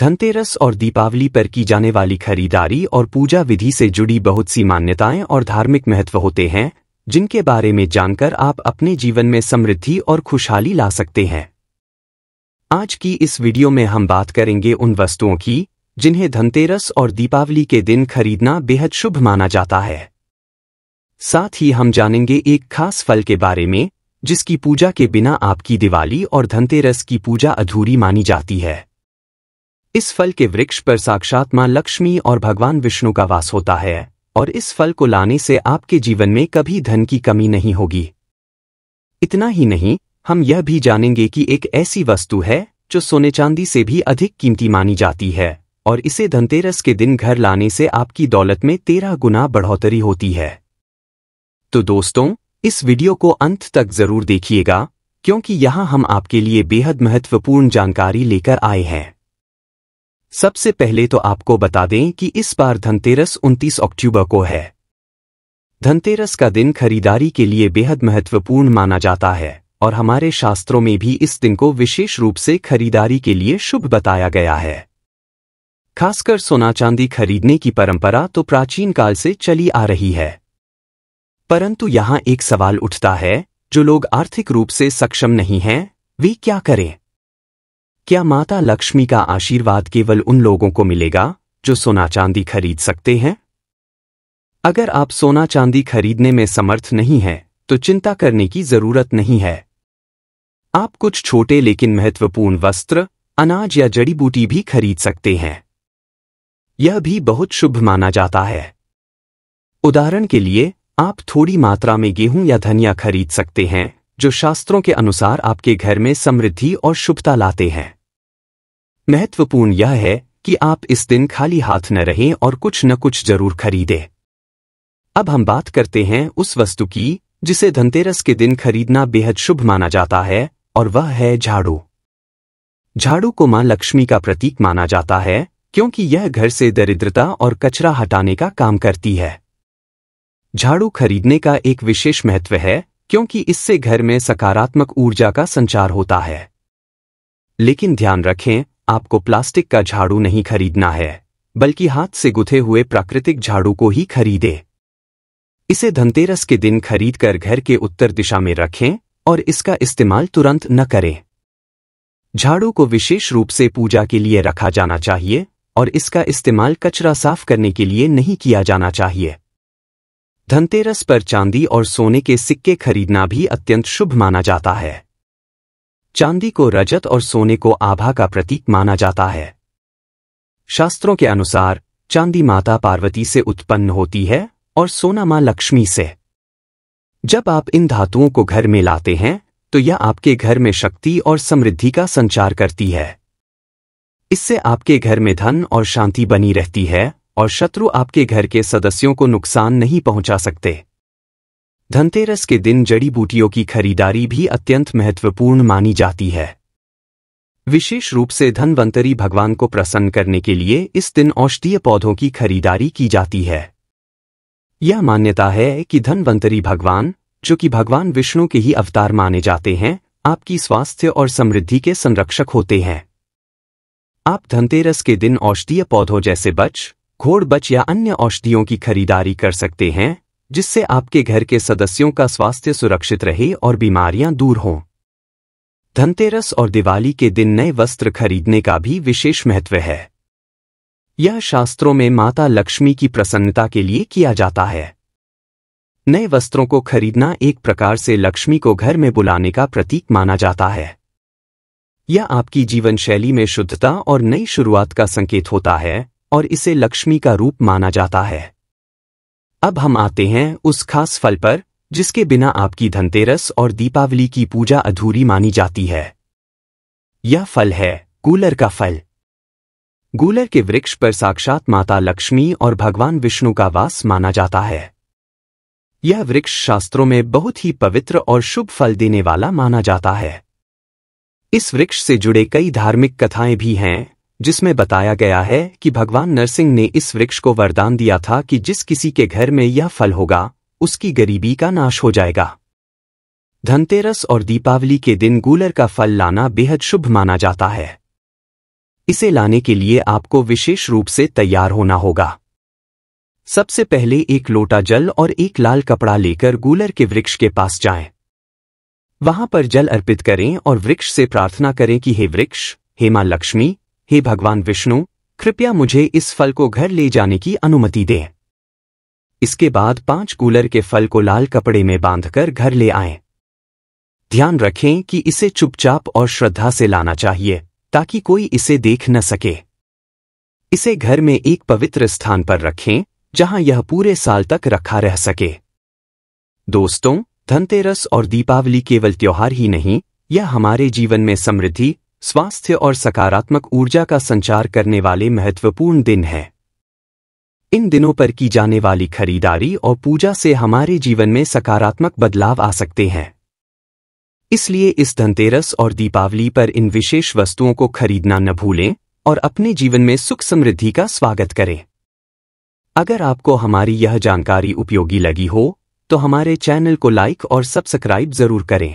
धनतेरस और दीपावली पर की जाने वाली खरीदारी और पूजा विधि से जुड़ी बहुत सी मान्यताएं और धार्मिक महत्व होते हैं जिनके बारे में जानकर आप अपने जीवन में समृद्धि और खुशहाली ला सकते हैं आज की इस वीडियो में हम बात करेंगे उन वस्तुओं की जिन्हें धनतेरस और दीपावली के दिन खरीदना बेहद शुभ माना जाता है साथ ही हम जानेंगे एक खास फल के बारे में जिसकी पूजा के बिना आपकी दिवाली और धनतेरस की पूजा अधूरी मानी जाती है इस फल के वृक्ष पर साक्षात मां लक्ष्मी और भगवान विष्णु का वास होता है और इस फल को लाने से आपके जीवन में कभी धन की कमी नहीं होगी इतना ही नहीं हम यह भी जानेंगे कि एक ऐसी वस्तु है जो सोने चांदी से भी अधिक कीमती मानी जाती है और इसे धनतेरस के दिन घर लाने से आपकी दौलत में तेरह गुना बढ़ोतरी होती है तो दोस्तों इस वीडियो को अंत तक जरूर देखिएगा क्योंकि यहां हम आपके लिए बेहद महत्वपूर्ण जानकारी लेकर आए हैं सबसे पहले तो आपको बता दें कि इस बार धनतेरस 29 अक्टूबर को है धनतेरस का दिन खरीदारी के लिए बेहद महत्वपूर्ण माना जाता है और हमारे शास्त्रों में भी इस दिन को विशेष रूप से खरीदारी के लिए शुभ बताया गया है खासकर सोना चांदी खरीदने की परंपरा तो प्राचीन काल से चली आ रही है परंतु यहां एक सवाल उठता है जो लोग आर्थिक रूप से सक्षम नहीं हैं वे क्या करें क्या माता लक्ष्मी का आशीर्वाद केवल उन लोगों को मिलेगा जो सोना चांदी खरीद सकते हैं अगर आप सोना चांदी खरीदने में समर्थ नहीं हैं तो चिंता करने की जरूरत नहीं है आप कुछ छोटे लेकिन महत्वपूर्ण वस्त्र अनाज या जड़ी बूटी भी खरीद सकते हैं यह भी बहुत शुभ माना जाता है उदाहरण के लिए आप थोड़ी मात्रा में गेहूं या धनिया खरीद सकते हैं जो शास्त्रों के अनुसार आपके घर में समृद्धि और शुभता लाते हैं महत्वपूर्ण यह है कि आप इस दिन खाली हाथ न रहें और कुछ न कुछ जरूर खरीदें अब हम बात करते हैं उस वस्तु की जिसे धनतेरस के दिन खरीदना बेहद शुभ माना जाता है और वह है झाड़ू झाड़ू को मां लक्ष्मी का प्रतीक माना जाता है क्योंकि यह घर से दरिद्रता और कचरा हटाने का काम करती है झाड़ू खरीदने का एक विशेष महत्व है क्योंकि इससे घर में सकारात्मक ऊर्जा का संचार होता है लेकिन ध्यान रखें आपको प्लास्टिक का झाड़ू नहीं खरीदना है बल्कि हाथ से गुथे हुए प्राकृतिक झाड़ू को ही खरीदें इसे धनतेरस के दिन खरीदकर घर के उत्तर दिशा में रखें और इसका इस्तेमाल तुरंत न करें झाड़ू को विशेष रूप से पूजा के लिए रखा जाना चाहिए और इसका इस्तेमाल कचरा साफ करने के लिए नहीं किया जाना चाहिए धनतेरस पर चांदी और सोने के सिक्के खरीदना भी अत्यंत शुभ माना जाता है चांदी को रजत और सोने को आभा का प्रतीक माना जाता है शास्त्रों के अनुसार चांदी माता पार्वती से उत्पन्न होती है और सोना मां लक्ष्मी से जब आप इन धातुओं को घर में लाते हैं तो यह आपके घर में शक्ति और समृद्धि का संचार करती है इससे आपके घर में धन और शांति बनी रहती है और शत्रु आपके घर के सदस्यों को नुकसान नहीं पहुंचा सकते धनतेरस के दिन जड़ी बूटियों की खरीदारी भी अत्यंत महत्वपूर्ण मानी जाती है विशेष रूप से धनवंतरी भगवान को प्रसन्न करने के लिए इस दिन औषधीय पौधों की खरीदारी की जाती है यह मान्यता है कि धनवंतरी भगवान जो कि भगवान विष्णु के ही अवतार माने जाते हैं आपकी स्वास्थ्य और समृद्धि के संरक्षक होते हैं आप धनतेरस के दिन औषधीय पौधों जैसे बच घोड़बच या अन्य औषधियों की खरीदारी कर सकते हैं जिससे आपके घर के सदस्यों का स्वास्थ्य सुरक्षित रहे और बीमारियां दूर हों धनतेरस और दिवाली के दिन नए वस्त्र खरीदने का भी विशेष महत्व है यह शास्त्रों में माता लक्ष्मी की प्रसन्नता के लिए किया जाता है नए वस्त्रों को खरीदना एक प्रकार से लक्ष्मी को घर में बुलाने का प्रतीक माना जाता है यह आपकी जीवन शैली में शुद्धता और नई शुरुआत का संकेत होता है और इसे लक्ष्मी का रूप माना जाता है अब हम आते हैं उस खास फल पर जिसके बिना आपकी धनतेरस और दीपावली की पूजा अधूरी मानी जाती है यह फल है गूलर का फल गूलर के वृक्ष पर साक्षात माता लक्ष्मी और भगवान विष्णु का वास माना जाता है यह वृक्ष शास्त्रों में बहुत ही पवित्र और शुभ फल देने वाला माना जाता है इस वृक्ष से जुड़े कई धार्मिक कथाएं भी हैं जिसमें बताया गया है कि भगवान नरसिंह ने इस वृक्ष को वरदान दिया था कि जिस किसी के घर में यह फल होगा उसकी गरीबी का नाश हो जाएगा धनतेरस और दीपावली के दिन गूलर का फल लाना बेहद शुभ माना जाता है इसे लाने के लिए आपको विशेष रूप से तैयार होना होगा सबसे पहले एक लोटा जल और एक लाल कपड़ा लेकर गूलर के वृक्ष के पास जाएं। वहां पर जल अर्पित करें और वृक्ष से प्रार्थना करें कि हे वृक्ष हे मां लक्ष्मी हे भगवान विष्णु कृपया मुझे इस फल को घर ले जाने की अनुमति दें इसके बाद पांच कूलर के फल को लाल कपड़े में बांधकर घर ले आए ध्यान रखें कि इसे चुपचाप और श्रद्धा से लाना चाहिए ताकि कोई इसे देख न सके इसे घर में एक पवित्र स्थान पर रखें जहां यह पूरे साल तक रखा रह सके दोस्तों धनतेरस और दीपावली केवल त्योहार ही नहीं यह हमारे जीवन में समृद्धि स्वास्थ्य और सकारात्मक ऊर्जा का संचार करने वाले महत्वपूर्ण दिन हैं इन दिनों पर की जाने वाली खरीदारी और पूजा से हमारे जीवन में सकारात्मक बदलाव आ सकते हैं इसलिए इस धनतेरस और दीपावली पर इन विशेष वस्तुओं को खरीदना न भूलें और अपने जीवन में सुख समृद्धि का स्वागत करें अगर आपको हमारी यह जानकारी उपयोगी लगी हो तो हमारे चैनल को लाइक और सब्सक्राइब जरूर करें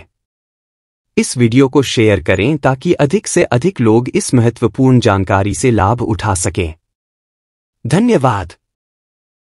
इस वीडियो को शेयर करें ताकि अधिक से अधिक लोग इस महत्वपूर्ण जानकारी से लाभ उठा सकें धन्यवाद